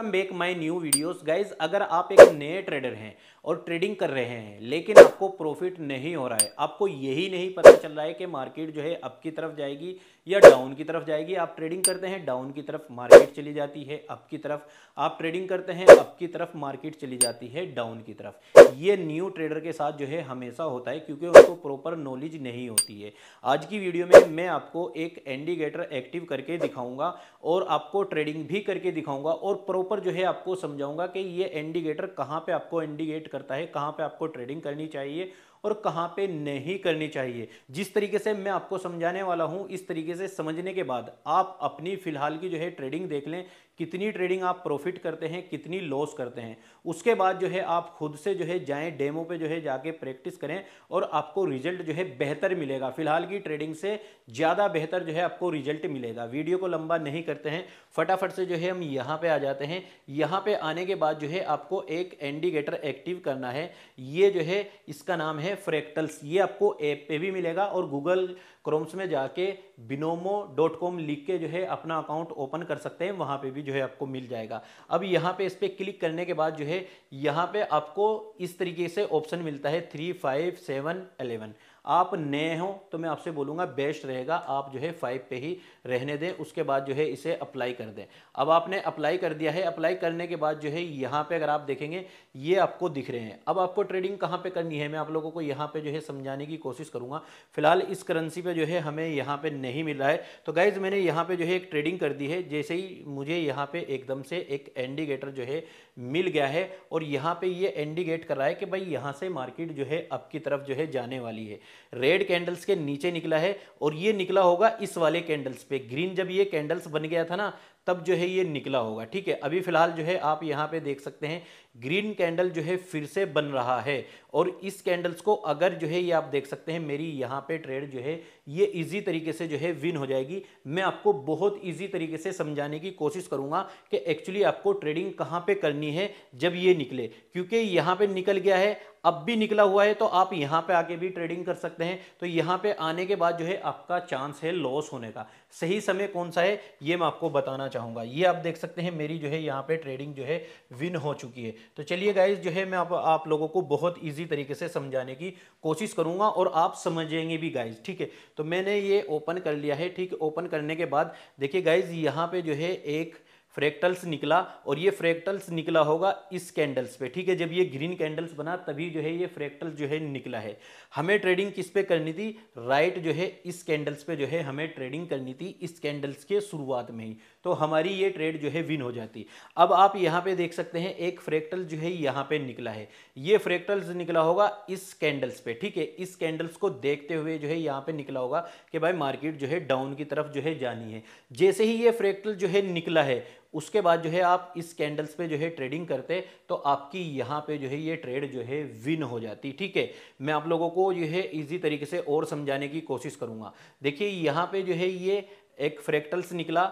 welcome back my new videos guys अगर आप एक नए ट्रेडर हैं और ट्रेडिंग कर रहे हैं लेकिन आपको प्रॉफिट नहीं हो रहा है आपको यही नहीं पता चल रहा है कि मार्केट जो है अप की तरफ जाएगी या डाउन की तरफ जाएगी आप ट्रेडिंग करते हैं डाउन की तरफ मार्केट चली जाती है अप की तरफ आप ट्रेडिंग करते हैं अप की तरफ मार्केट चली जाती है डाउन की तरफ ये न्यू ट्रेडर के साथ जो है हमेशा होता है क्योंकि उसको प्रॉपर नॉलेज नहीं होती है आज की वीडियो में मैं आपको एक इंडिकेटर एक्टिव करके दिखाऊंगा और आपको ट्रेडिंग भी करके दिखाऊंगा और प्रॉपर ऊपर जो है आपको समझाऊंगा कि ये इंडिकेटर कहाँ पे आपको इंडिकेट करता है कहाँ पे आपको ट्रेडिंग करनी चाहिए और कहाँ पे नहीं करनी चाहिए जिस तरीके से मैं आपको समझाने वाला हूँ इस तरीके से समझने के बाद आप अपनी फिलहाल की जो है ट्रेडिंग देख लें कितनी ट्रेडिंग आप प्रॉफिट करते हैं कितनी लॉस करते हैं उसके बाद जो है आप खुद से जो है जाएं डेमो पे जो है जाके प्रैक्टिस करें और आपको रिजल्ट जो है बेहतर मिलेगा फिलहाल की ट्रेडिंग से ज़्यादा बेहतर जो है आपको रिजल्ट मिलेगा वीडियो को लंबा नहीं करते हैं फटाफट से जो है हम यहाँ पर आ जाते हैं यहाँ पर आने के बाद जो है आपको एक इंडिकेटर एक्टिव करना है ये जो है इसका नाम है है फ्रैक्टल्स ये आपको ऐप पे भी मिलेगा और गूगल क्रोम्स में जाके बिनोमो डॉट कॉम लिख के जो है अपना अकाउंट ओपन कर सकते हैं वहाँ पे भी जो है आपको मिल जाएगा अब यहाँ पे इस पर क्लिक करने के बाद जो है यहाँ पे आपको इस तरीके से ऑप्शन मिलता है थ्री फाइव सेवन एलेवन आप नए हो तो मैं आपसे बोलूँगा बेस्ट रहेगा आप जो है फाइव पे ही रहने दें उसके बाद जो है इसे अप्लाई कर दें अब आपने अप्लाई कर दिया है अप्लाई करने के बाद जो है यहाँ पे अगर आप देखेंगे ये आपको दिख रहे हैं अब आपको ट्रेडिंग कहाँ पे करनी है मैं आप लोगों को यहाँ पे जो है समझाने की कोशिश करूँगा फिलहाल इस करेंसी पर जो है हमें यहाँ पर नहीं मिल रहा है तो गाइज मैंने यहाँ पर जो है एक ट्रेडिंग कर दी है जैसे ही मुझे यहाँ पर एकदम से एक इंडिकेटर जो है मिल गया है और यहाँ पर ये इंडिकेट कर रहा है कि भाई यहाँ से मार्केट जो है आपकी की तरफ जो है जाने वाली है रेड कैंडल्स के नीचे निकला है और ये निकला होगा इस वाले कैंडल्स पे ग्रीन जब ये कैंडल्स बन गया था ना तब जो है ये निकला होगा ठीक है अभी फिलहाल जो है आप यहाँ पे देख सकते हैं ग्रीन कैंडल जो है फिर से बन रहा है और इस कैंडल्स को अगर जो है ये आप देख सकते हैं मेरी यहाँ पे ट्रेड जो है ये इजी तरीके से जो है विन हो जाएगी मैं आपको बहुत इजी तरीके से समझाने की कोशिश करूँगा कि एक्चुअली आपको ट्रेडिंग कहाँ पे करनी है जब ये निकले क्योंकि यहाँ पे निकल गया है अब भी निकला हुआ है तो आप यहाँ पर आके भी ट्रेडिंग कर सकते हैं तो यहाँ पर आने के बाद जो है आपका चांस है लॉस होने का सही समय कौन सा है ये मैं आपको बताना चाहूँगा ये आप देख सकते हैं मेरी जो है यहाँ पर ट्रेडिंग जो है विन हो चुकी है तो चलिए गाइज जो है मैं आप, आप लोगों को बहुत ईजी तरीके से समझाने की कोशिश करूंगा और आप समझेंगे भी गाइज ठीक है तो मैंने ये ओपन कर लिया है ठीक ओपन करने के बाद देखिए गाइज यहाँ पे जो है एक फ्रैक्टल्स निकला और ये फ्रैक्टल्स निकला होगा इस कैंडल्स पे ठीक है जब ये ग्रीन कैंडल्स बना तभी जो है ये फ्रैक्टल जो है निकला है हमें ट्रेडिंग किस पे करनी थी राइट जो है इस कैंडल्स पे जो है हमें ट्रेडिंग करनी थी इस कैंडल्स के शुरुआत में ही तो हमारी ये ट्रेड जो है विन हो जाती अब आप यहाँ पे देख सकते हैं एक फ्रैक्टल जो है यहाँ पे निकला है ये फ्रैक्टल्स निकला होगा इस कैंडल्स पे ठीक है इस कैंडल्स को देखते हुए जो है यहाँ पे निकला होगा कि भाई मार्केट जो है डाउन की तरफ जो है जानी है जैसे ही ये फ्रैक्टल जो है निकला है उसके बाद जो है आप इस कैंडल्स पे जो है ट्रेडिंग करते तो आपकी यहाँ पे जो है ये ट्रेड जो है विन हो जाती ठीक है मैं आप लोगों को जो है ईजी तरीके से और समझाने की कोशिश करूँगा देखिए यहाँ पे जो है ये एक फ्रैक्टल्स निकला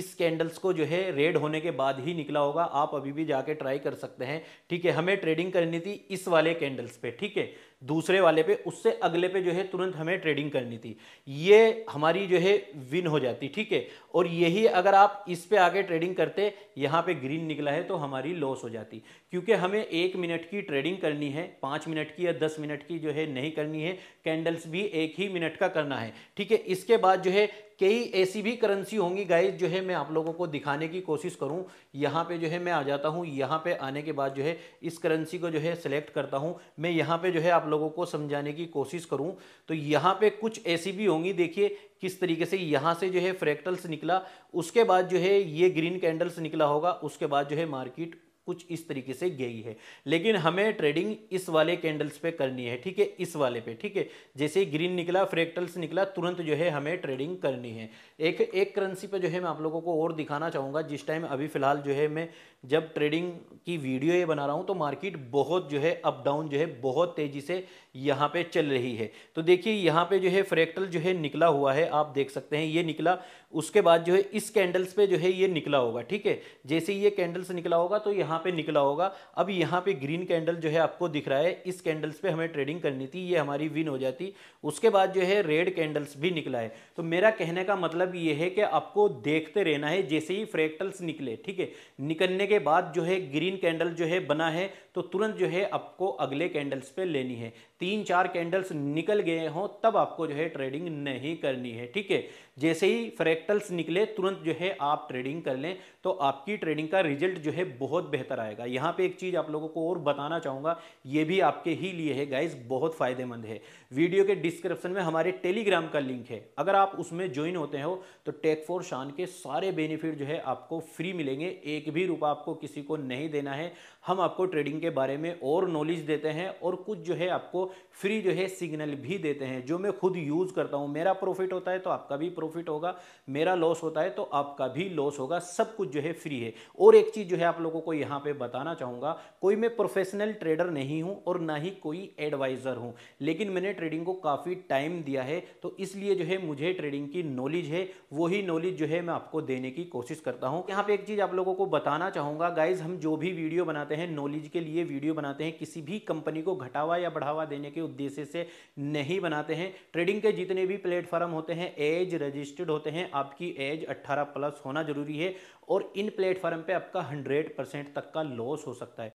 इस कैंडल्स को जो है रेड होने के बाद ही निकला होगा आप अभी भी जाके ट्राई कर सकते हैं ठीक है हमें ट्रेडिंग करनी थी इस वाले कैंडल्स पर ठीक है दूसरे वाले पे उससे अगले पे जो है तुरंत हमें ट्रेडिंग करनी थी ये हमारी जो है विन हो जाती ठीक है और यही अगर आप इस पे आगे ट्रेडिंग करते यहाँ पे ग्रीन निकला है तो हमारी लॉस हो जाती क्योंकि हमें एक मिनट की ट्रेडिंग करनी है पाँच मिनट की या दस मिनट की जो है नहीं करनी है कैंडल्स भी एक ही मिनट का करना है ठीक है इसके बाद जो है कई ऐसी भी करेंसी होंगी गाइज जो है मैं आप लोगों को दिखाने की कोशिश करूं यहाँ पे जो है मैं आ जाता हूँ यहाँ पे आने के बाद जो है इस करेंसी को जो है सिलेक्ट करता हूँ मैं यहाँ पे जो है आप लोगों को समझाने की कोशिश करूं तो यहां पे कुछ ऐसी भी होंगी देखिए किस तरीके से यहां से जो है फ्रैक्टल्स निकला उसके बाद जो है ये ग्रीन कैंडल्स निकला होगा उसके बाद जो है मार्केट कुछ इस तरीके से गई है लेकिन हमें ट्रेडिंग इस वाले कैंडल्स पे करनी है ठीक है इस वाले पे ठीक है जैसे ग्रीन निकला फ्रैक्टल्स निकला तुरंत जो है हमें ट्रेडिंग करनी है एक एक करेंसी पे जो है मैं आप लोगों को और दिखाना चाहूँगा जिस टाइम अभी फिलहाल जो है मैं जब ट्रेडिंग की वीडियो ये बना रहा हूँ तो मार्केट बहुत जो है अप डाउन जो है बहुत तेज़ी से यहाँ पे चल रही है तो देखिए यहाँ पे जो है फ्रैक्टल जो है निकला हुआ है आप देख सकते हैं ये निकला उसके बाद जो है इस कैंडल्स पे जो है ये निकला होगा ठीक है जैसे ही ये कैंडल्स निकला होगा तो यहाँ पर निकला होगा अब यहाँ पर ग्रीन कैंडल जो है आपको दिख रहा है इस कैंडल्स पर हमें ट्रेडिंग करनी थी ये हमारी विन हो जाती उसके बाद जो है रेड कैंडल्स भी निकला है तो मेरा कहने का मतलब ये है कि आपको देखते रहना है जैसे ही फ्रैक्टल्स निकले ठीक है निकलने के के बाद जो है ग्रीन कैंडल जो है बना है तो तुरंत जो है आपको अगले कैंडल्स पे लेनी है तीन चार कैंडल्स निकल गए हों तब आपको जो है ट्रेडिंग नहीं करनी है ठीक है जैसे ही फ्रैक्टल्स निकले तुरंत जो है आप ट्रेडिंग कर लें तो आपकी ट्रेडिंग का रिजल्ट जो है बहुत बेहतर आएगा यहाँ पे एक चीज़ आप लोगों को और बताना चाहूँगा ये भी आपके ही लिए है गाइज बहुत फ़ायदेमंद है वीडियो के डिस्क्रिप्शन में हमारे टेलीग्राम का लिंक है अगर आप उसमें ज्वाइन होते हो तो टेक फॉर शान के सारे बेनिफिट जो है आपको फ्री मिलेंगे एक भी रुपया आपको किसी को नहीं देना है हम आपको ट्रेडिंग के बारे में और नॉलेज देते हैं और कुछ जो है आपको फ्री जो है सिग्नल भी देते हैं जो मैं खुद यूज़ करता हूँ मेरा प्रॉफिट होता है तो आपका भी प्रॉफिट होगा मेरा लॉस होता है तो आपका भी लॉस होगा सब कुछ जो है फ्री है और एक चीज़ जो है आप लोगों को यहाँ पर बताना चाहूँगा कोई मैं प्रोफेशनल ट्रेडर नहीं हूँ और ना ही कोई एडवाइज़र हूँ लेकिन मैंने ट्रेडिंग को काफ़ी टाइम दिया है तो इसलिए जो है मुझे ट्रेडिंग की नॉलेज है वही नॉलेज जो है मैं आपको देने की कोशिश करता हूँ यहाँ पर एक चीज़ आप लोगों को बताना चाहूँगा गाइज हम जो भी वीडियो बनाते हैं नॉलेज के लिए लिए वीडियो बनाते हैं किसी भी कंपनी को घटावा या बढ़ावा देने के उद्देश्य से नहीं बनाते हैं ट्रेडिंग के जितने भी प्लेटफॉर्म होते हैं एज रजिस्टर्ड होते हैं आपकी एज 18 प्लस होना जरूरी है और इन प्लेटफॉर्म पे आपका 100 परसेंट तक का लॉस हो सकता है